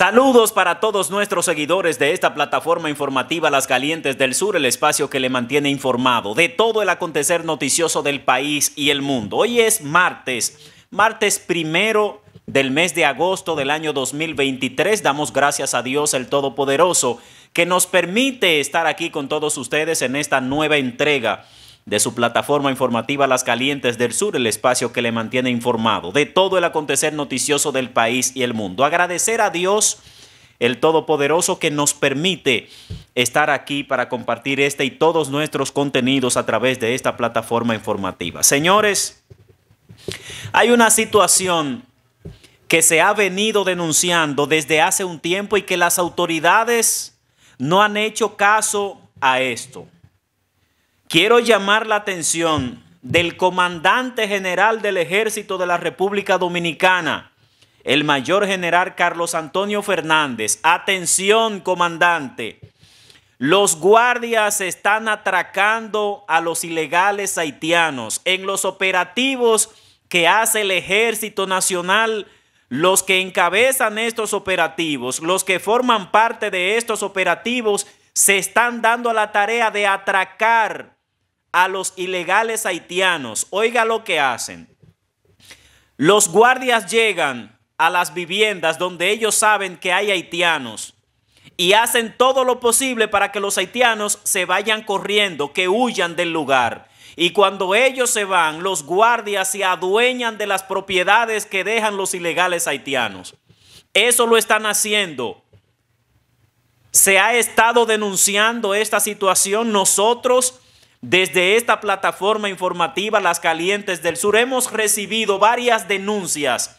Saludos para todos nuestros seguidores de esta plataforma informativa Las Calientes del Sur, el espacio que le mantiene informado de todo el acontecer noticioso del país y el mundo. Hoy es martes, martes primero del mes de agosto del año 2023. Damos gracias a Dios el Todopoderoso que nos permite estar aquí con todos ustedes en esta nueva entrega de su plataforma informativa Las Calientes del Sur, el espacio que le mantiene informado de todo el acontecer noticioso del país y el mundo. Agradecer a Dios, el Todopoderoso, que nos permite estar aquí para compartir este y todos nuestros contenidos a través de esta plataforma informativa. Señores, hay una situación que se ha venido denunciando desde hace un tiempo y que las autoridades no han hecho caso a esto quiero llamar la atención del comandante general del ejército de la República Dominicana, el mayor general Carlos Antonio Fernández. Atención, comandante. Los guardias están atracando a los ilegales haitianos en los operativos que hace el Ejército Nacional. Los que encabezan estos operativos, los que forman parte de estos operativos, se están dando la tarea de atracar a los ilegales haitianos. Oiga lo que hacen. Los guardias llegan a las viviendas donde ellos saben que hay haitianos y hacen todo lo posible para que los haitianos se vayan corriendo, que huyan del lugar. Y cuando ellos se van, los guardias se adueñan de las propiedades que dejan los ilegales haitianos. Eso lo están haciendo. Se ha estado denunciando esta situación. Nosotros desde esta plataforma informativa Las Calientes del Sur hemos recibido varias denuncias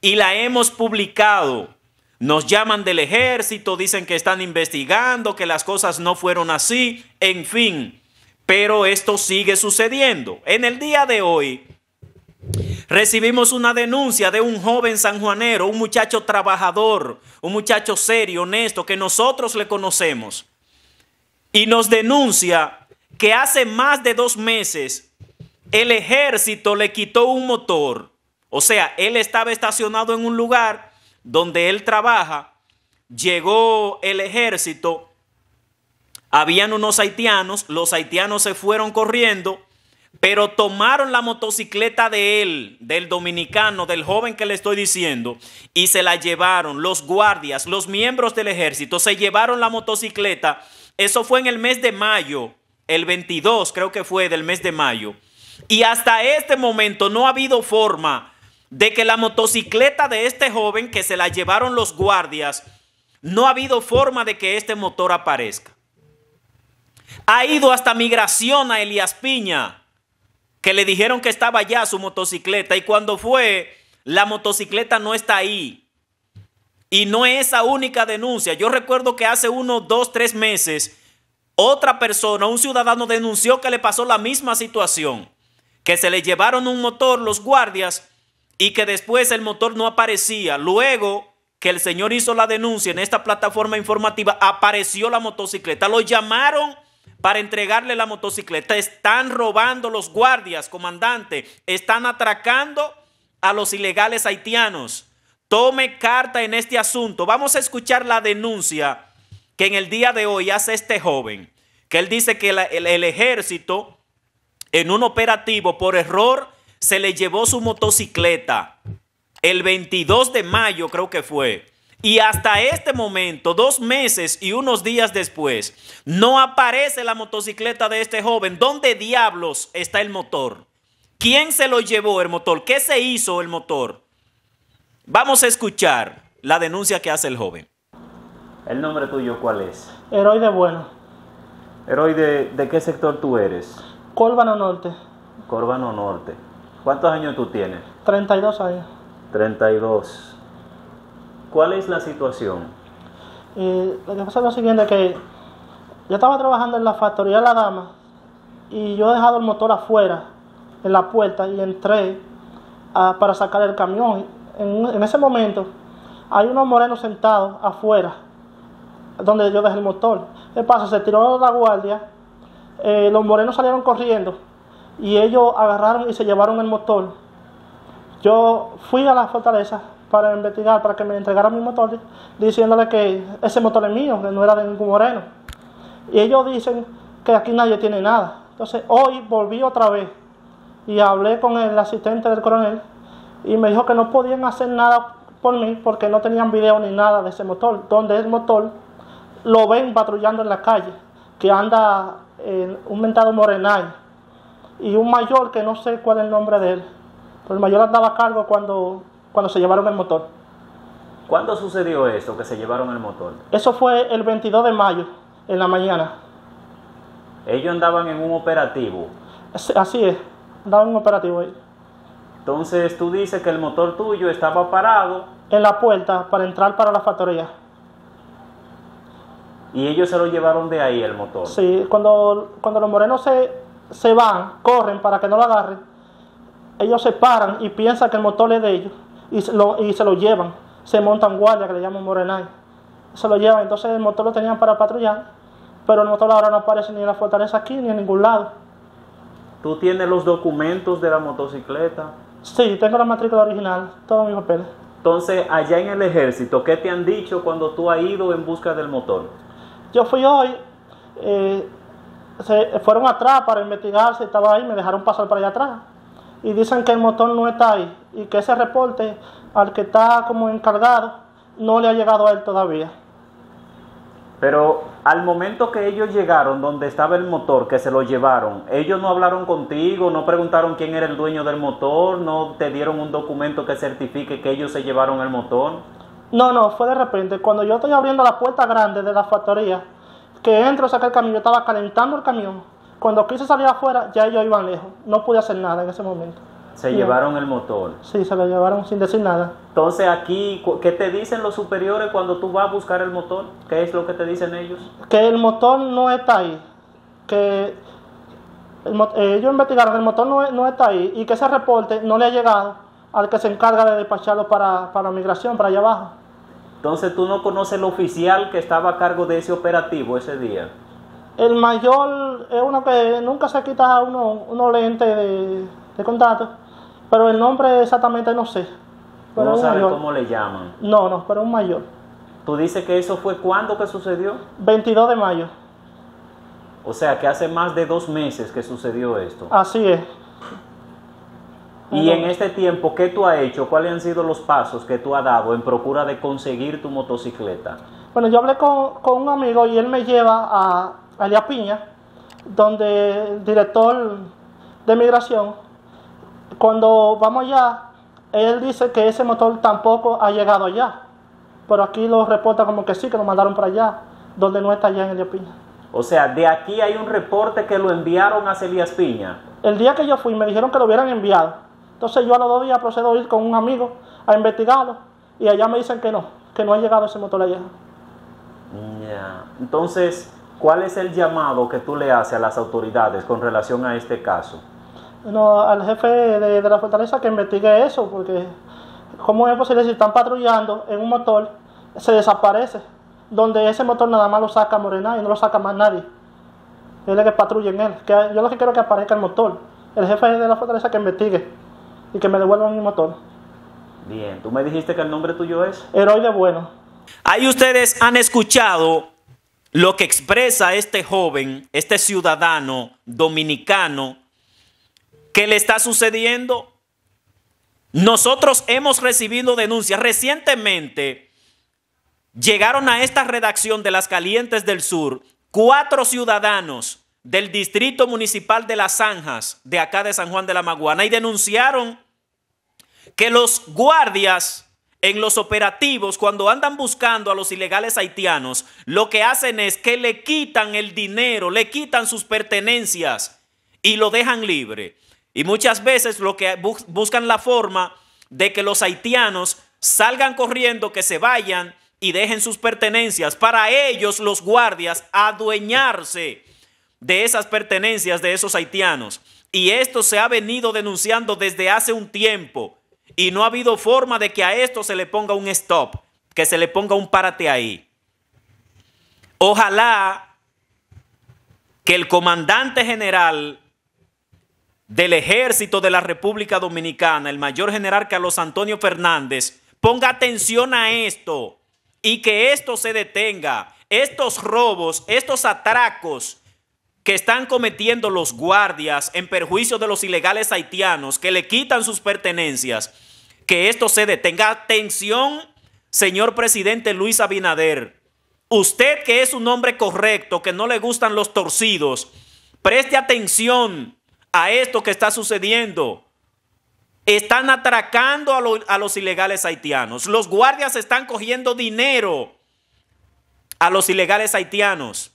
y la hemos publicado. Nos llaman del ejército, dicen que están investigando, que las cosas no fueron así, en fin. Pero esto sigue sucediendo. En el día de hoy recibimos una denuncia de un joven sanjuanero, un muchacho trabajador, un muchacho serio, honesto, que nosotros le conocemos. Y nos denuncia que hace más de dos meses el ejército le quitó un motor. O sea, él estaba estacionado en un lugar donde él trabaja, llegó el ejército, habían unos haitianos, los haitianos se fueron corriendo, pero tomaron la motocicleta de él, del dominicano, del joven que le estoy diciendo, y se la llevaron los guardias, los miembros del ejército, se llevaron la motocicleta. Eso fue en el mes de mayo el 22 creo que fue del mes de mayo, y hasta este momento no ha habido forma de que la motocicleta de este joven que se la llevaron los guardias, no ha habido forma de que este motor aparezca. Ha ido hasta migración a Elías Piña, que le dijeron que estaba ya su motocicleta, y cuando fue, la motocicleta no está ahí. Y no es esa única denuncia. Yo recuerdo que hace unos dos, tres meses, otra persona, un ciudadano denunció que le pasó la misma situación, que se le llevaron un motor los guardias y que después el motor no aparecía. Luego que el señor hizo la denuncia en esta plataforma informativa, apareció la motocicleta. Lo llamaron para entregarle la motocicleta. Están robando los guardias, comandante. Están atracando a los ilegales haitianos. Tome carta en este asunto. Vamos a escuchar la denuncia que en el día de hoy hace este joven, que él dice que el, el ejército en un operativo por error se le llevó su motocicleta el 22 de mayo creo que fue. Y hasta este momento, dos meses y unos días después, no aparece la motocicleta de este joven. ¿Dónde diablos está el motor? ¿Quién se lo llevó el motor? ¿Qué se hizo el motor? Vamos a escuchar la denuncia que hace el joven. ¿El nombre tuyo cuál es? Heroide Bueno. Heroide, ¿de qué sector tú eres? Córbano Norte. Córbano Norte. ¿Cuántos años tú tienes? 32 años. dos. ¿Cuál es la situación? Eh, lo que pasa es lo siguiente, que yo estaba trabajando en la factoría de la dama y yo he dejado el motor afuera, en la puerta, y entré para sacar el camión. En, en ese momento hay unos morenos sentados afuera donde yo dejé el motor. El paso se tiró la guardia, eh, los morenos salieron corriendo y ellos agarraron y se llevaron el motor. Yo fui a la fortaleza para investigar, para que me entregaran mi motor, diciéndole que ese motor es mío, que no era de ningún moreno. Y ellos dicen que aquí nadie tiene nada. Entonces hoy volví otra vez y hablé con el asistente del coronel y me dijo que no podían hacer nada por mí porque no tenían video ni nada de ese motor, donde el motor lo ven patrullando en la calle, que anda en eh, un mentado morenay y un mayor que no sé cuál es el nombre de él, pero el mayor andaba a cargo cuando, cuando se llevaron el motor. ¿Cuándo sucedió eso, que se llevaron el motor? Eso fue el 22 de mayo, en la mañana. Ellos andaban en un operativo. Así es, andaban en un operativo ahí. Entonces tú dices que el motor tuyo estaba parado. En la puerta para entrar para la factoría. Y ellos se lo llevaron de ahí el motor. Sí, cuando, los morenos se, van, corren para que no lo agarren, ellos se paran y piensan que el motor es de ellos y se lo, llevan. Se montan guardia, que le llaman morenay. Se lo llevan, entonces el motor lo tenían para patrullar, pero el motor ahora no aparece ni en la fortaleza aquí ni en ningún lado. ¿Tú tienes los documentos de la motocicleta? Sí, tengo la matrícula original, todos mis papeles. Entonces, allá en el ejército, ¿qué te han dicho cuando tú has ido en busca del motor? Yo fui hoy, eh, se fueron atrás para investigar si estaba ahí, me dejaron pasar para allá atrás. Y dicen que el motor no está ahí y que ese reporte al que está como encargado no le ha llegado a él todavía. Pero al momento que ellos llegaron donde estaba el motor, que se lo llevaron, ellos no hablaron contigo, no preguntaron quién era el dueño del motor, no te dieron un documento que certifique que ellos se llevaron el motor. No, no, fue de repente. Cuando yo estoy abriendo la puerta grande de la factoría, que entro, saqué el camión, yo estaba calentando el camión. Cuando quise salir afuera, ya ellos iban lejos. No pude hacer nada en ese momento. Se llevaron el motor. Sí, se lo llevaron sin decir nada. Entonces aquí, ¿qué te dicen los superiores cuando tú vas a buscar el motor? ¿Qué es lo que te dicen ellos? Que el motor no está ahí. Que eh, ellos investigaron, el motor no, está ahí. Y que ese reporte no le ha llegado al que se encarga de despacharlo para, la migración, para allá abajo. Entonces tú no conoces el oficial que estaba a cargo de ese operativo ese día. El mayor es uno que nunca se quita uno, uno lente de, contacto, pero el nombre exactamente no sé. no sabes cómo le llaman. No, no, pero un mayor. ¿Tú dices que eso fue cuándo que sucedió? 22 de mayo. O sea que hace más de dos meses que sucedió esto. Así es. Y en este tiempo, ¿qué tú has hecho? ¿Cuáles han sido los pasos que tú has dado en procura de conseguir tu motocicleta? Bueno, yo hablé con, un amigo y él me lleva a, Elías Piña, donde el director de migración, cuando vamos allá, él dice que ese motor tampoco ha llegado allá. Pero aquí lo reporta como que sí, que lo mandaron para allá, donde no está allá en Elías Piña. O sea, de aquí hay un reporte que lo enviaron a Elías Piña. El día que yo fui me dijeron que lo hubieran enviado. Entonces yo a los dos días procedo a ir con un amigo a investigarlo y allá me dicen que no, que no ha llegado ese motor allá. Entonces, ¿cuál es el llamado que tú le haces a las autoridades con relación a este caso? No, al jefe de, la fortaleza que investigue eso, porque ¿cómo es posible si están patrullando en un motor, se desaparece? Donde ese motor nada más lo saca Morena y no lo saca más nadie. Es es que patrulla en él. Que yo lo que quiero es que aparezca el motor. El jefe de la fortaleza que investigue y que me devuelvan mi motor. Bien, tú me dijiste que el nombre tuyo es Héroe Bueno. Ahí ustedes han escuchado lo que expresa este joven, este ciudadano dominicano, ¿Qué le está sucediendo. Nosotros hemos recibido denuncias recientemente. Llegaron a esta redacción de las Calientes del Sur cuatro ciudadanos del Distrito Municipal de Las Zanjas, de acá de San Juan de la Maguana, y denunciaron que los guardias en los operativos, cuando andan buscando a los ilegales haitianos, lo que hacen es que le quitan el dinero, le quitan sus pertenencias y lo dejan libre. Y muchas veces lo que buscan la forma de que los haitianos salgan corriendo, que se vayan y dejen sus pertenencias para ellos, los guardias, adueñarse de esas pertenencias de esos haitianos. Y esto se ha venido denunciando desde hace un tiempo y no ha habido forma de que a esto se le ponga un stop, que se le ponga un párate ahí. Ojalá que el comandante general del ejército de la República Dominicana, el mayor general Carlos Antonio Fernández, ponga atención a esto y que esto se detenga, estos robos, estos atracos que están cometiendo los guardias en perjuicio de los ilegales haitianos que le quitan sus pertenencias, que esto se detenga. Atención, señor presidente Luis Abinader. Usted que es un hombre correcto, que no le gustan los torcidos, preste atención a esto que está sucediendo. Están atracando a, a los ilegales haitianos. Los guardias están cogiendo dinero a los ilegales haitianos.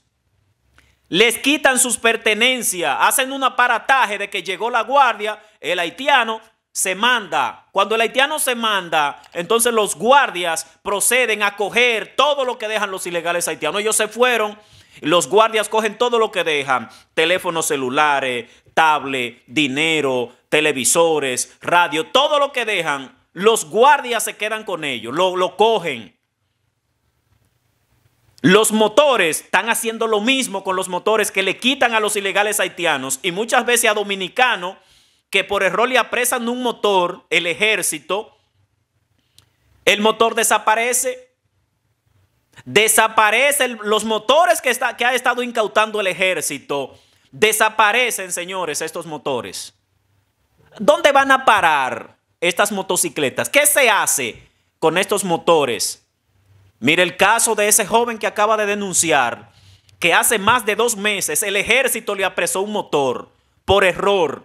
Les quitan sus pertenencias, hacen un aparataje de que llegó la guardia, el haitiano se manda. Cuando el haitiano se manda, entonces los guardias proceden a coger todo lo que dejan los ilegales haitianos. Ellos se fueron, los guardias cogen todo lo que dejan, teléfonos celulares, tablet, dinero, televisores, radio, todo lo que dejan. Los guardias se quedan con ellos, lo, lo cogen. Los motores están haciendo lo mismo con los motores que le quitan a los ilegales haitianos y muchas veces a dominicanos que por error le apresan un motor, el ejército, el motor desaparece. Desaparecen los motores que, que ha estado incautando el ejército. Desaparecen, señores, estos motores. ¿Dónde van a parar estas motocicletas? ¿Qué se hace con estos motores? Mire el caso de ese joven que acaba de denunciar, que hace más de dos meses el ejército le apresó un motor por error.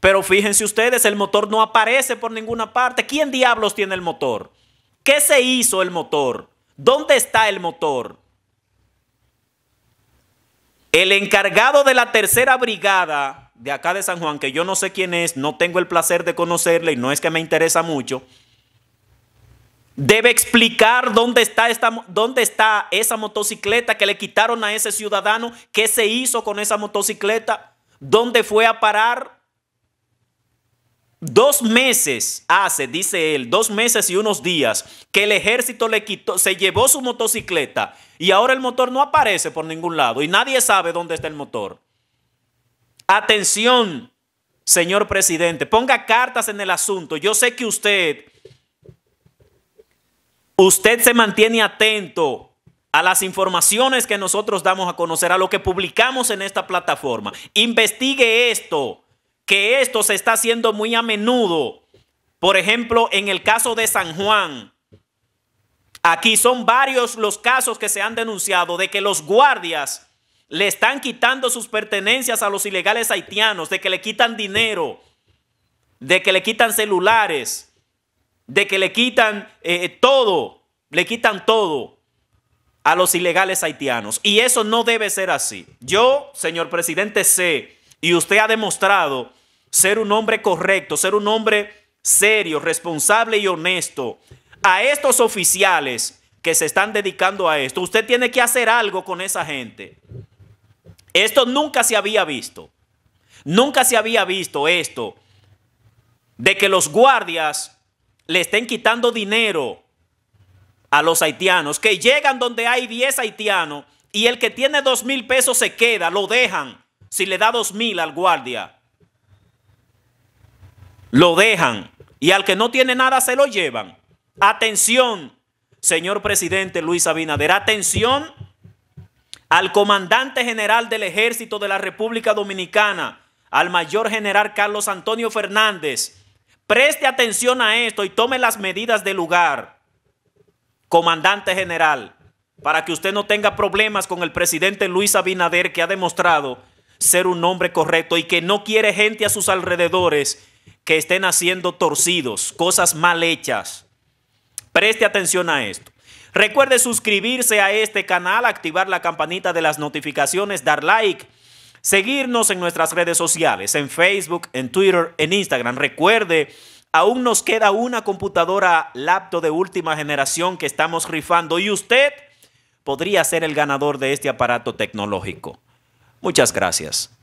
Pero fíjense ustedes, el motor no aparece por ninguna parte. ¿Quién diablos tiene el motor? ¿Qué se hizo el motor? ¿Dónde está el motor? El encargado de la tercera brigada de acá de San Juan, que yo no sé quién es, no tengo el placer de conocerle y no es que me interesa mucho, Debe explicar dónde está, dónde está esa motocicleta que le quitaron a ese ciudadano, qué se hizo con esa motocicleta, dónde fue a parar. Dos meses hace, dice él, dos meses y unos días que el ejército le quitó, se llevó su motocicleta y ahora el motor no aparece por ningún lado y nadie sabe dónde está el motor. Atención, señor presidente, ponga cartas en el asunto. Yo sé que usted usted se mantiene atento a las informaciones que nosotros damos a conocer, a lo que publicamos en esta plataforma. Investigue esto, que esto se está haciendo muy a menudo. Por ejemplo, en el caso de San Juan, aquí son varios los casos que se han denunciado de que los guardias le están quitando sus pertenencias a los ilegales haitianos, de que le quitan dinero, de que le quitan celulares de que le quitan eh, eh, todo, le quitan todo a los ilegales haitianos. Y eso no debe ser así. Yo, señor presidente, sé, y usted ha demostrado ser un hombre correcto, ser un hombre serio, responsable y honesto. A estos oficiales que se están dedicando a esto, usted tiene que hacer algo con esa gente. Esto nunca se había visto. Nunca se había visto esto de que los guardias le estén quitando dinero a los haitianos, que llegan donde hay 10 haitianos y el que tiene 2 mil pesos se queda, lo dejan. Si le da 2 mil al guardia, lo dejan. Y al que no tiene nada se lo llevan. Atención, señor presidente Luis Abinader, atención al comandante general del ejército de la República Dominicana, al mayor general Carlos Antonio Fernández, Preste atención a esto y tome las medidas de lugar, comandante general, para que usted no tenga problemas con el presidente Luis Abinader que ha demostrado ser un hombre correcto y que no quiere gente a sus alrededores que estén haciendo torcidos, cosas mal hechas. Preste atención a esto. Recuerde suscribirse a este canal, activar la campanita de las notificaciones, dar like seguirnos en nuestras redes sociales, en Facebook, en Twitter, en Instagram. Recuerde, aún nos queda una computadora laptop de última generación que estamos rifando y usted podría ser el ganador de este aparato tecnológico. Muchas gracias.